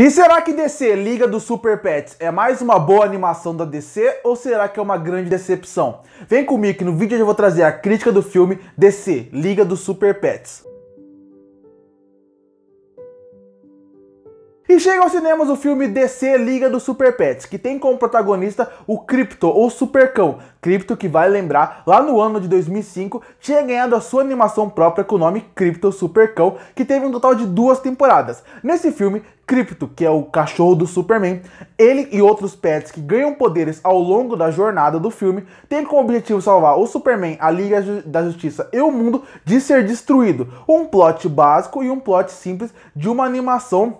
E será que DC Liga do Super Pets é mais uma boa animação da DC ou será que é uma grande decepção? Vem comigo que no vídeo eu vou trazer a crítica do filme DC Liga do Super Pets. E chega aos cinemas o filme DC Liga dos Super Pets, que tem como protagonista o Crypto, ou Supercão. Crypto que, vai lembrar, lá no ano de 2005, tinha ganhado a sua animação própria com o nome Crypto Supercão, que teve um total de duas temporadas. Nesse filme, Crypto, que é o cachorro do Superman, ele e outros pets que ganham poderes ao longo da jornada do filme, têm como objetivo salvar o Superman, a Liga da Justiça e o mundo de ser destruído. Um plot básico e um plot simples de uma animação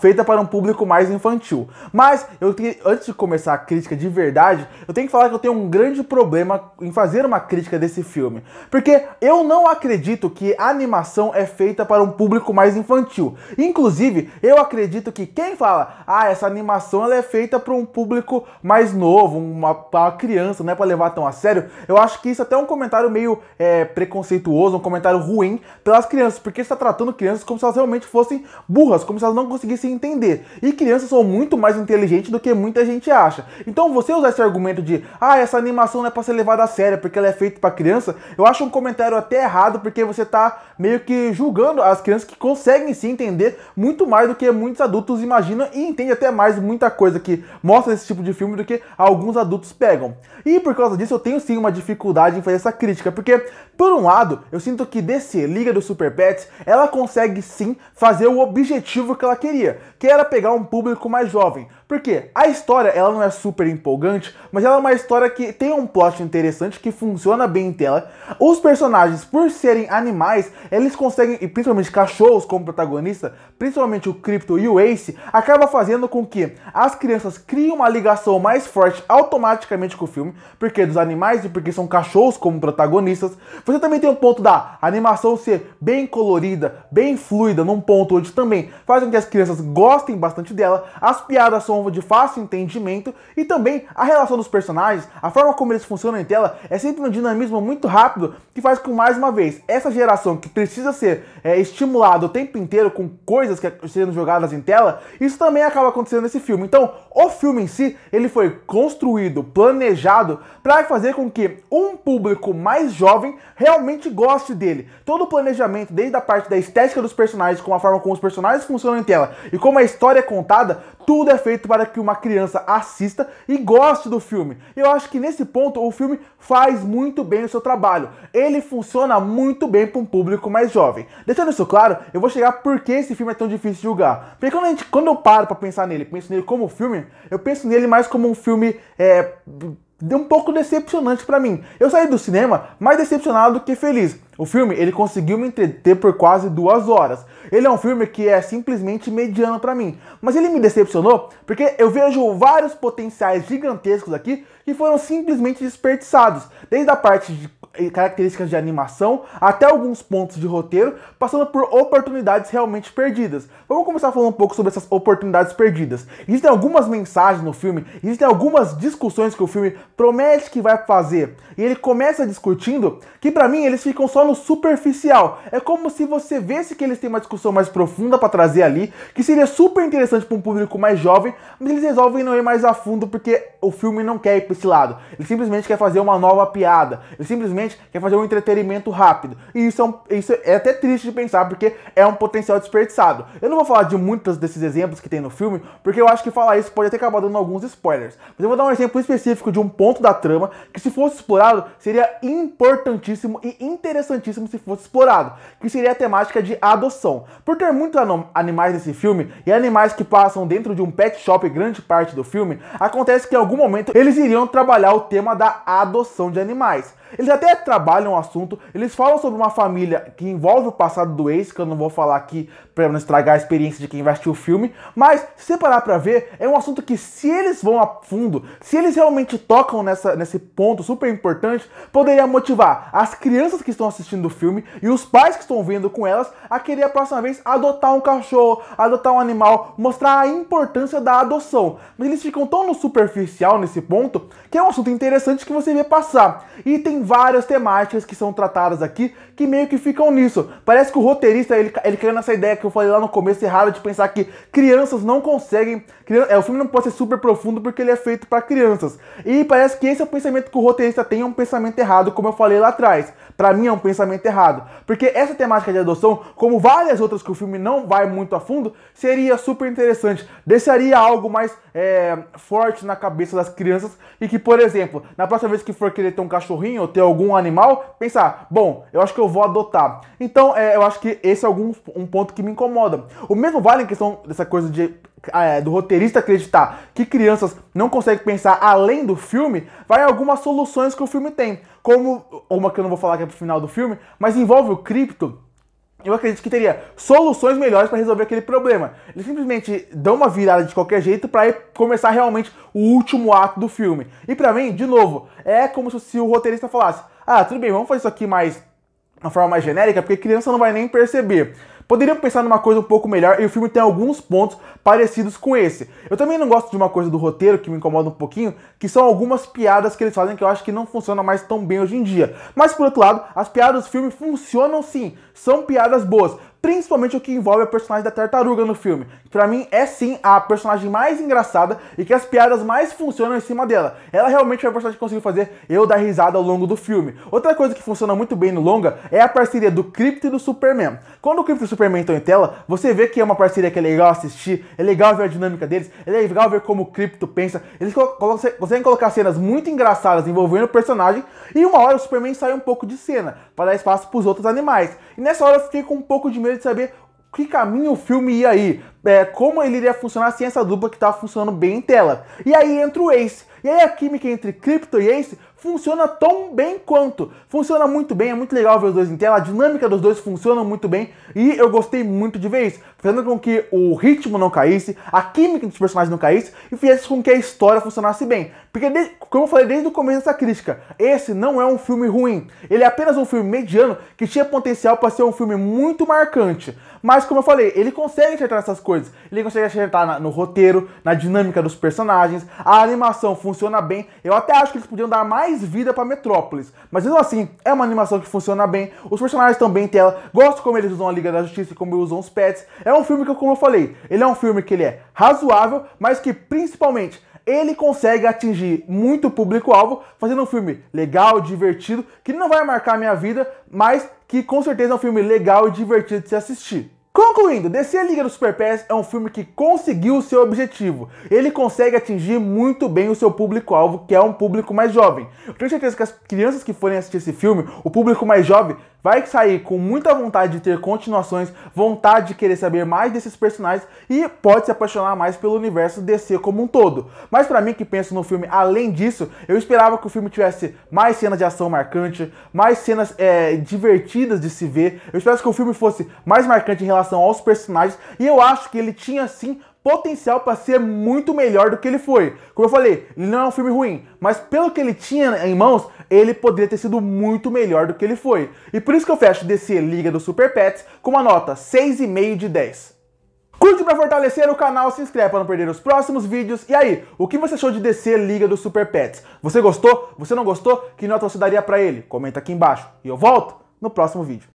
feita para um público mais infantil. Mas eu tenho, antes de começar a crítica de verdade, eu tenho que falar que eu tenho um grande problema em fazer uma crítica desse filme, porque eu não acredito que a animação é feita para um público mais infantil. Inclusive, eu acredito que quem fala: "Ah, essa animação ela é feita para um público mais novo, uma para criança, não é para levar tão a sério". Eu acho que isso é até é um comentário meio é, preconceituoso, um comentário ruim pelas crianças, porque está tratando crianças como se elas realmente fossem burras, como se elas não conseguissem conseguir se entender. E crianças são muito mais inteligentes do que muita gente acha. Então você usar esse argumento de, ah, essa animação não é para ser levada a sério porque ela é feita para criança, eu acho um comentário até errado porque você tá meio que julgando as crianças que conseguem se entender muito mais do que muitos adultos imaginam e entende até mais muita coisa que mostra esse tipo de filme do que alguns adultos pegam. E por causa disso eu tenho sim uma dificuldade em fazer essa crítica, porque por um lado, eu sinto que DC, Liga do Super Pets, ela consegue sim fazer o objetivo que ela queria queria, que era pegar um público mais jovem, porque a história, ela não é super empolgante, mas ela é uma história que tem um plot interessante, que funciona bem em tela. Os personagens, por serem animais, eles conseguem, e principalmente cachorros como protagonista, principalmente o Crypto e o Ace, acaba fazendo com que as crianças criem uma ligação mais forte automaticamente com o filme, porque é dos animais e porque são cachorros como protagonistas. Você também tem o ponto da animação ser bem colorida, bem fluida, num ponto onde também faz com que as crianças gostem bastante dela. As piadas são são de fácil entendimento e também a relação dos personagens, a forma como eles funcionam em tela, é sempre um dinamismo muito rápido que faz com, mais uma vez, essa geração que precisa ser é, estimulada o tempo inteiro com coisas que sendo jogadas em tela, isso também acaba acontecendo nesse filme. Então, o filme em si, ele foi construído, planejado para fazer com que um público mais jovem realmente goste dele. Todo o planejamento, desde a parte da estética dos personagens, com a forma como os personagens funcionam em tela e como a história é contada, tudo é feito para que uma criança assista e goste do filme. Eu acho que nesse ponto o filme faz muito bem o seu trabalho. Ele funciona muito bem para um público mais jovem. Deixando isso claro, eu vou chegar por que esse filme é tão difícil de julgar. Porque quando, gente, quando eu paro para pensar nele, penso nele como filme, eu penso nele mais como um filme é, um pouco decepcionante para mim. Eu saí do cinema mais decepcionado do que feliz. O filme, ele conseguiu me entreter por quase duas horas. Ele é um filme que é simplesmente mediano para mim, mas ele me decepcionou porque eu vejo vários potenciais gigantescos aqui que foram simplesmente desperdiçados, desde a parte de características de animação até alguns pontos de roteiro, passando por oportunidades realmente perdidas. Vamos começar falando um pouco sobre essas oportunidades perdidas. Existem algumas mensagens no filme, existem algumas discussões que o filme promete que vai fazer, e ele começa discutindo que para mim eles ficam só falo superficial. É como se você vesse que eles têm uma discussão mais profunda para trazer ali, que seria super interessante para um público mais jovem, mas eles resolvem não ir mais a fundo porque o filme não quer ir para esse lado. Ele simplesmente quer fazer uma nova piada. Ele simplesmente quer fazer um entretenimento rápido. E isso é, um, isso é até triste de pensar porque é um potencial desperdiçado. Eu não vou falar de muitos desses exemplos que tem no filme, porque eu acho que falar isso pode até acabar dando alguns spoilers. Mas eu vou dar um exemplo específico de um ponto da trama que, se fosse explorado, seria importantíssimo e interessante interessantíssimo se fosse explorado, que seria a temática de adoção. Por ter muitos animais nesse filme, e animais que passam dentro de um pet shop grande parte do filme, acontece que em algum momento eles iriam trabalhar o tema da adoção de animais. Eles até trabalham o assunto, eles falam sobre uma família que envolve o passado do ex, que eu não vou falar aqui para não estragar a experiência de quem vai assistir o filme, mas se parar para ver, é um assunto que se eles vão a fundo, se eles realmente tocam nessa, nesse ponto super importante, poderia motivar as crianças que estão assistindo assistindo o filme e os pais que estão vendo com elas a querer a próxima vez adotar um cachorro, adotar um animal, mostrar a importância da adoção. Mas eles ficam tão no superficial nesse ponto que é um assunto interessante que você vê passar. E tem várias temáticas que são tratadas aqui que meio que ficam nisso. Parece que o roteirista ele, ele criando essa ideia que eu falei lá no começo errada de pensar que crianças não conseguem. É, o filme não pode ser super profundo porque ele é feito para crianças. E parece que esse é o pensamento que o roteirista tem, é um pensamento errado, como eu falei lá atrás para mim é um pensamento errado. Porque essa temática de adoção, como várias outras que o filme não vai muito a fundo, seria super interessante. Deixaria algo mais é, forte na cabeça das crianças e que, por exemplo, na próxima vez que for querer ter um cachorrinho ou ter algum animal, pensar, bom, eu acho que eu vou adotar. Então, é, eu acho que esse é algum, um ponto que me incomoda. O mesmo vale em questão dessa coisa de ah, é, do roteirista acreditar que crianças não conseguem pensar além do filme, vai algumas soluções que o filme tem. Como uma que eu não vou falar que é pro final do filme, mas envolve o cripto. Eu acredito que teria soluções melhores para resolver aquele problema. Eles simplesmente dão uma virada de qualquer jeito para começar realmente o último ato do filme. E para mim, de novo, é como se o roteirista falasse: "Ah, tudo bem, vamos fazer isso aqui mais uma forma mais genérica, porque criança não vai nem perceber. Poderiam pensar numa coisa um pouco melhor e o filme tem alguns pontos parecidos com esse. Eu também não gosto de uma coisa do roteiro que me incomoda um pouquinho, que são algumas piadas que eles fazem que eu acho que não funcionam mais tão bem hoje em dia. Mas por outro lado, as piadas do filme funcionam sim, são piadas boas principalmente o que envolve a personagem da tartaruga no filme. Para mim é sim a personagem mais engraçada e que as piadas mais funcionam em cima dela. Ela realmente é a personagem que conseguiu fazer eu dar risada ao longo do filme. Outra coisa que funciona muito bem no longa é a parceria do Crypto e do Superman. Quando o Crypto e o Superman estão em tela, você vê que é uma parceria que é legal assistir, é legal ver a dinâmica deles, é legal ver como o Crypto pensa. Eles conseguem colocar cenas muito engraçadas envolvendo o personagem e uma hora o Superman sai um pouco de cena para dar espaço para os outros animais. E nessa hora eu fiquei com um pouco de medo gostaria de saber que caminho o filme ia aí é, como ele iria funcionar sem essa dupla que estava tá funcionando bem em tela. E aí entra o Ace. E aí a química entre Crypto e Ace funciona tão bem quanto. Funciona muito bem, é muito legal ver os dois em tela, a dinâmica dos dois funciona muito bem e eu gostei muito de ver isso, fazendo com que o ritmo não caísse, a química dos personagens não caísse e fizesse com que a história funcionasse bem. Porque, como eu falei desde o começo dessa crítica, esse não é um filme ruim, ele é apenas um filme mediano que tinha potencial para ser um filme muito marcante. Mas, como eu falei, ele consegue tratar essas coisas coisas. Ele consegue acertar na, no roteiro, na dinâmica dos personagens, a animação funciona bem. Eu até acho que eles podiam dar mais vida para Metrópolis, mas mesmo assim, é uma animação que funciona bem. Os personagens também em tela. Gosto como eles usam a Liga da Justiça e como usam os pets. É um filme que, como eu falei, ele é um filme que ele é razoável, mas que principalmente ele consegue atingir muito público-alvo, fazendo um filme legal, divertido, que não vai marcar minha vida, mas que com certeza é um filme legal e divertido de se assistir. Concluindo, DC Liga dos Super pés é um filme que conseguiu o seu objetivo. Ele consegue atingir muito bem o seu público-alvo, que é um público mais jovem. Eu tenho certeza que as crianças que forem assistir esse filme, o público mais jovem, vai sair com muita vontade de ter continuações, vontade de querer saber mais desses personagens e pode se apaixonar mais pelo universo DC como um todo. Mas para mim que penso no filme, além disso, eu esperava que o filme tivesse mais cenas de ação marcante, mais cenas é, divertidas de se ver. Eu esperava que o filme fosse mais marcante em relação aos personagens e eu acho que ele tinha sim potencial para ser muito melhor do que ele foi. Como eu falei, ele não é um filme ruim, mas pelo que ele tinha em mãos, ele poderia ter sido muito melhor do que ele foi. E por isso que eu fecho DC Liga do Super Pets com uma nota 6,5 de 10. Curte para fortalecer o canal, se inscreve para não perder os próximos vídeos. E aí, o que você achou de DC Liga do Super Pets? Você gostou? Você não gostou? Que nota você daria para ele? Comenta aqui embaixo. E eu volto no próximo vídeo.